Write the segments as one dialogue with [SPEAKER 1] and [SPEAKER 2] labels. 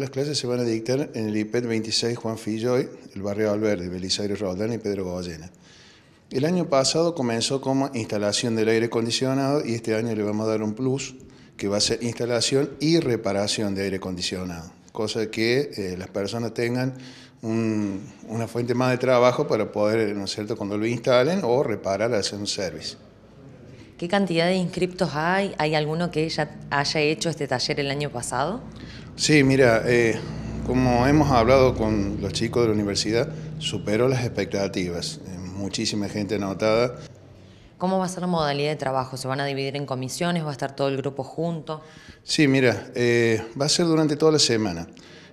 [SPEAKER 1] Las clases se van a dictar en el IPET 26 Juan Filloy, el barrio Valverde, Belisario Roldán y Pedro Goyena. El año pasado comenzó como instalación del aire acondicionado y este año le vamos a dar un plus que va a ser instalación y reparación de aire acondicionado, cosa que eh, las personas tengan una fuente más de trabajo para poder, ¿no es cierto?, cuando lo instalen o reparar, hacer un service.
[SPEAKER 2] ¿Qué cantidad de inscriptos hay? ¿Hay alguno que ya haya hecho este taller el año pasado?
[SPEAKER 1] Sí, mira, eh, como hemos hablado con los chicos de la universidad, superó las expectativas. Muchísima gente anotada.
[SPEAKER 2] ¿Cómo va a ser la modalidad de trabajo? ¿Se van a dividir en comisiones? ¿Va a estar todo el grupo junto?
[SPEAKER 1] Sí, mira, eh, va a ser durante toda la semana.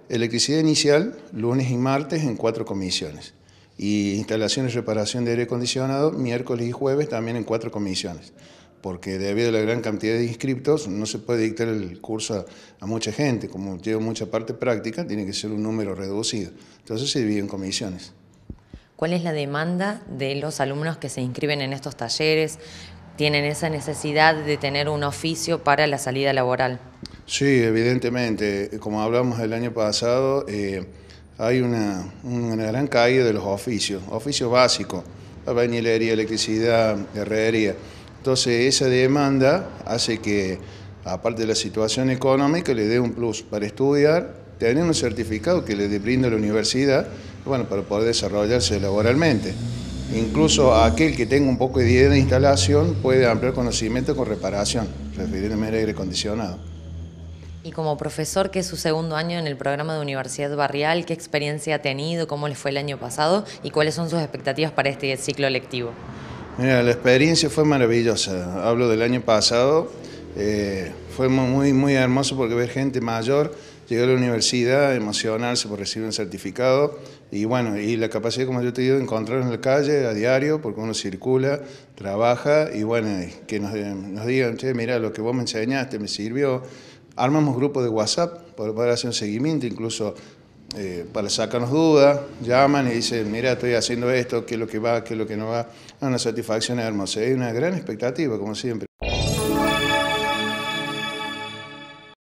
[SPEAKER 1] Electricidad inicial, lunes y martes, en cuatro comisiones. Y instalaciones y reparación de aire acondicionado, miércoles y jueves, también en cuatro comisiones porque debido a la gran cantidad de inscriptos no se puede dictar el curso a, mucha gente, como lleva mucha parte práctica, tiene que ser un número reducido. Entonces se divide en comisiones.
[SPEAKER 2] ¿Cuál es la demanda de los alumnos que se inscriben en estos talleres? ¿Tienen esa necesidad de tener un oficio para la salida laboral?
[SPEAKER 1] Sí, evidentemente. Como hablamos el año pasado, eh, hay una, gran caída de los oficios, oficios básicos, bañilería, electricidad, herrería. Entonces esa demanda hace que, aparte de la situación económica, le dé un plus para estudiar, tener un certificado que le brinda la universidad, bueno, para poder desarrollarse laboralmente. Incluso aquel que tenga un poco de idea de instalación puede ampliar conocimiento con reparación, refiriéndome al aire acondicionado.
[SPEAKER 2] Y como profesor, que es su segundo año en el programa de Universidad Barrial, ¿qué experiencia ha tenido? ¿Cómo le fue el año pasado? ¿Y cuáles son sus expectativas para este ciclo lectivo?
[SPEAKER 1] Mira, la experiencia fue maravillosa. Hablo del año pasado. Eh, fue muy, muy hermoso porque ver gente mayor llegar a la universidad, emocionarse por recibir un certificado y bueno, y la capacidad, como yo te digo, de encontrar en la calle a diario, porque uno circula, trabaja y bueno, que eh, nos, digan, che, mira, lo que vos me enseñaste me sirvió. Armamos grupos de WhatsApp para poder hacer un seguimiento, incluso eh, para sacarnos dudas, llaman y dicen, mira, estoy haciendo esto, qué es lo que va, qué es lo que no va. a Una satisfacción hermosa, hay una gran expectativa, como siempre.